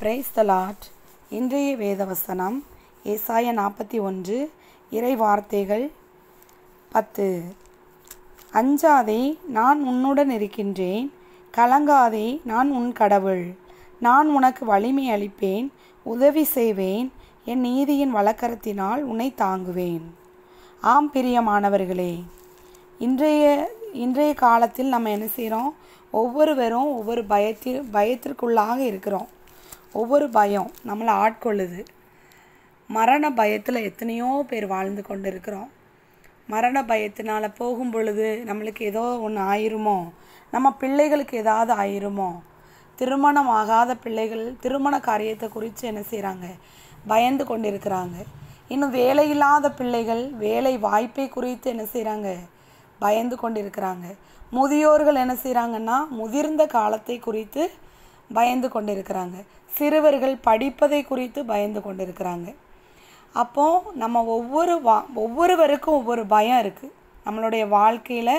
praise the lot இன்றைய வேதவசனம் ஏசாய நாற்பத்தி ஒன்று இறை வார்த்தைகள் பத்து அஞ்சாதே நான் உன்னுடன் இருக்கின்றேன் கலங்காதே நான் உன் கடவுள் நான் உனக்கு வலிமை அளிப்பேன் உதவி செய்வேன் என் நீதியின் வழக்கரத்தினால் உன்னை தாங்குவேன் ஆம் பிரியமானவர்களே இன்றைய இன்றைய காலத்தில் நம்ம என்ன செய்கிறோம் ஒவ்வொருவரும் ஒவ்வொரு பயத்தில் பயத்திற்குள்ளாக இருக்கிறோம் ஒவ்வொரு பயம் நம்மளை ஆட்கொள்ளுது மரண பயத்தில் எத்தனையோ பேர் வாழ்ந்து கொண்டு இருக்கிறோம் மரண பயத்தினால் போகும் பொழுது நம்மளுக்கு ஏதோ ஒன்று ஆயிருமோ நம்ம பிள்ளைகளுக்கு ஏதாவது ஆயிருமோ திருமணம் ஆகாத பிள்ளைகள் திருமண காரியத்தை குறித்து என்ன செய்கிறாங்க பயந்து கொண்டு இருக்கிறாங்க இன்னும் வேலை இல்லாத பிள்ளைகள் வேலை வாய்ப்பை குறித்து என்ன செய்கிறாங்க பயந்து கொண்டு இருக்கிறாங்க முதியோர்கள் என்ன செய்கிறாங்கன்னா முதிர்ந்த காலத்தை குறித்து பயந்து கொண்டிருக்கிறாங்க சிறுவர்கள் படிப்பதை குறித்து பயந்து கொண்டிருக்கிறாங்க அப்போது நம்ம ஒவ்வொரு வா ஒவ்வொருவருக்கும் ஒவ்வொரு பயம் இருக்குது நம்மளுடைய வாழ்க்கையில்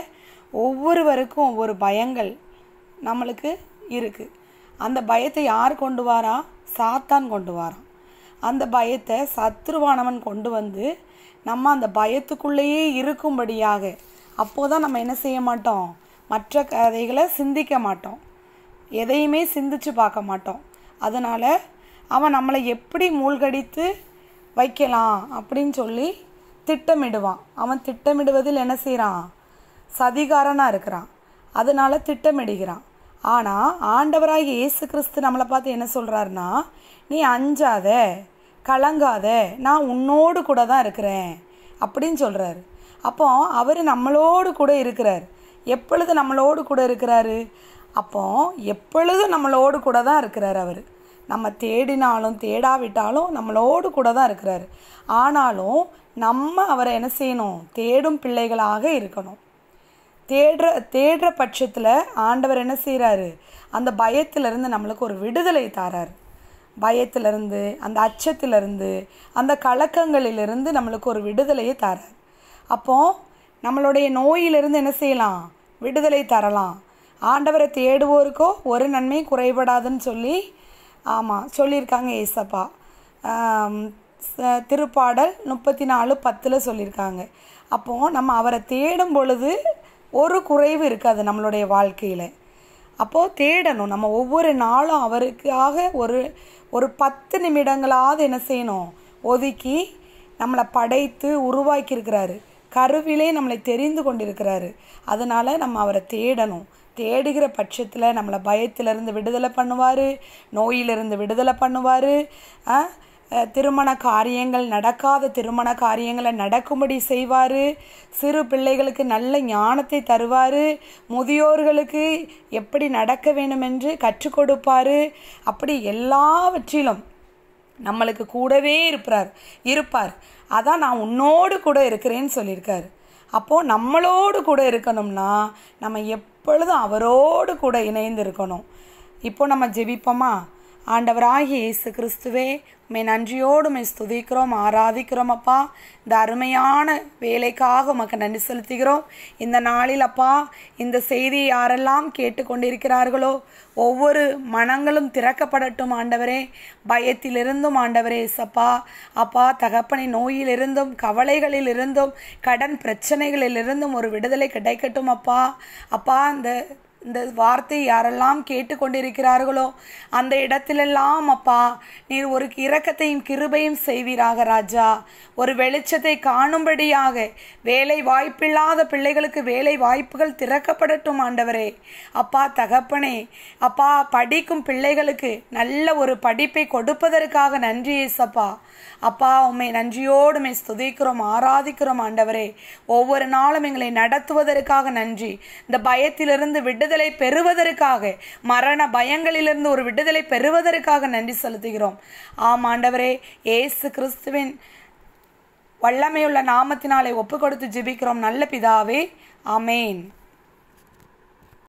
ஒவ்வொருவருக்கும் ஒவ்வொரு பயங்கள் நம்மளுக்கு இருக்குது அந்த பயத்தை யார் கொண்டு வாரா சாத்தான் கொண்டு வாராம் அந்த பயத்தை சத்ருவானவன் கொண்டு வந்து நம்ம அந்த பயத்துக்குள்ளேயே இருக்கும்படியாக அப்போதான் நம்ம என்ன செய்ய மாட்டோம் மற்ற கதைகளை சிந்திக்க மாட்டோம் எதையுமே சிந்திச்சு பார்க்க மாட்டோம் அதனால் அவன் நம்மளை எப்படி மூழ்கடித்து வைக்கலாம் அப்படின்னு சொல்லி திட்டமிடுவான் அவன் திட்டமிடுவதில் என்ன செய்கிறான் சதிகாரனாக இருக்கிறான் அதனால் திட்டமிடுகிறான் ஆனால் ஆண்டவராக இயேசு கிறிஸ்து நம்மளை பார்த்து என்ன சொல்கிறாருன்னா நீ அஞ்சாத கலங்காத நான் உன்னோடு கூட தான் இருக்கிறேன் அப்படின்னு சொல்கிறாரு அப்போ அவர் நம்மளோடு கூட இருக்கிறார் எப்பொழுது நம்மளோடு கூட இருக்கிறாரு அப்போ எப்பொழுதும் நம்மளோடு கூட தான் இருக்கிறார் அவர் நம்ம தேடினாலும் தேடாவிட்டாலும் நம்மளோடு கூட தான் இருக்கிறார் ஆனாலும் நம்ம அவரை என்ன செய்யணும் தேடும் பிள்ளைகளாக இருக்கணும் தேடுற தேடுற பட்சத்தில் ஆண்டவர் என்ன செய்கிறாரு அந்த பயத்திலிருந்து நம்மளுக்கு ஒரு விடுதலை தாரார் பயத்திலிருந்து அந்த அச்சத்திலிருந்து அந்த கலக்கங்களிலிருந்து நம்மளுக்கு ஒரு விடுதலையை தரார் அப்போது நம்மளுடைய நோயிலிருந்து என்ன செய்யலாம் விடுதலை தரலாம் ஆண்டவரை தேடுவோருக்கோ ஒரு நன்மை குறைபடாதுன்னு சொல்லி ஆமாம் சொல்லியிருக்காங்க ஏசப்பா திருப்பாடல் முப்பத்தி நாலு பத்தில் சொல்லியிருக்காங்க அப்போது நம்ம அவரை தேடும் பொழுது ஒரு குறைவு இருக்காது நம்மளுடைய வாழ்க்கையில் அப்போது தேடணும் நம்ம ஒவ்வொரு நாளும் அவருக்காக ஒரு ஒரு பத்து நிமிடங்களாவது என்ன செய்யணும் ஒதுக்கி நம்மளை படைத்து உருவாக்கியிருக்கிறாரு கருவிலே நம்மளை தெரிந்து கொண்டிருக்கிறாரு அதனால் நம்ம அவரை தேடணும் தேடுகிற பட்சத்தில் நம்மளை பயத்திலிருந்து விடுதலை பண்ணுவார் நோயிலிருந்து விடுதலை பண்ணுவார் திருமண காரியங்கள் நடக்காத திருமண காரியங்களை நடக்கும்படி செய்வார் சிறு பிள்ளைகளுக்கு நல்ல ஞானத்தை தருவார் முதியோர்களுக்கு எப்படி நடக்க வேண்டும் என்று கற்றுக் கொடுப்பார் அப்படி எல்லாவற்றிலும் நம்மளுக்கு கூடவே இருப்பார் இருப்பார் அதான் நான் உன்னோடு கூட இருக்கிறேன்னு சொல்லியிருக்காரு அப்போது நம்மளோடு கூட இருக்கணும்னா நம்ம எப்பொழுதும் அவரோடு கூட இணைந்து இருக்கணும் இப்போ நம்ம ஜெபிப்போமா ஆண்டவராகி இயேசு கிறிஸ்துவே உமை நன்றியோடு உமை ஸ்துதிக்கிறோம் ஆராதிக்கிறோம் அப்பா இந்த அருமையான வேலைக்காக உமக்கு நன்றி செலுத்துகிறோம் இந்த நாளில் அப்பா இந்த செய்தி யாரெல்லாம் கேட்டுக்கொண்டிருக்கிறார்களோ ஒவ்வொரு மனங்களும் திறக்கப்படட்டும் ஆண்டவரே பயத்திலிருந்தும் ஆண்டவரே சப்பா அப்பா தகப்பனை நோயிலிருந்தும் கவலைகளிலிருந்தும் கடன் பிரச்சனைகளிலிருந்தும் ஒரு விடுதலை கிடைக்கட்டும் அப்பா அப்பா இந்த இந்த வார்த்தை யாரெல்லாம் கேட்டுக்கொண்டிருக்கிறார்களோ அந்த இடத்திலெல்லாம் அப்பா நீர் ஒரு இரக்கத்தையும் கிருபையும் செய்வீராக ராஜா ஒரு வெளிச்சத்தை காணும்படியாக வேலை வாய்ப்பில்லாத பிள்ளைகளுக்கு வேலை வாய்ப்புகள் திறக்கப்படட்டும் ஆண்டவரே அப்பா தகப்பனே அப்பா படிக்கும் பிள்ளைகளுக்கு நல்ல ஒரு படிப்பை கொடுப்பதற்காக நன்றி ஏசப்பா அப்பா உண்மை நன்றியோடு மே ஸ்துதிக்கிறோம் ஆராதிக்கிறோம் ஆண்டவரே ஒவ்வொரு நாளும் எங்களை நடத்துவதற்காக நன்றி இந்த பயத்திலிருந்து விடுதல் விடுதலை பெறுவதற்காக மரண பயங்களிலிருந்து ஒரு விடுதலை பெறுவதற்காக நன்றி செலுத்துகிறோம் ஆம் ஆண்டவரே ஏசு கிறிஸ்துவின் வல்லமையுள்ள நாமத்தினாலே ஒப்பு கொடுத்து ஜிபிக்கிறோம் நல்ல பிதாவே அமேன்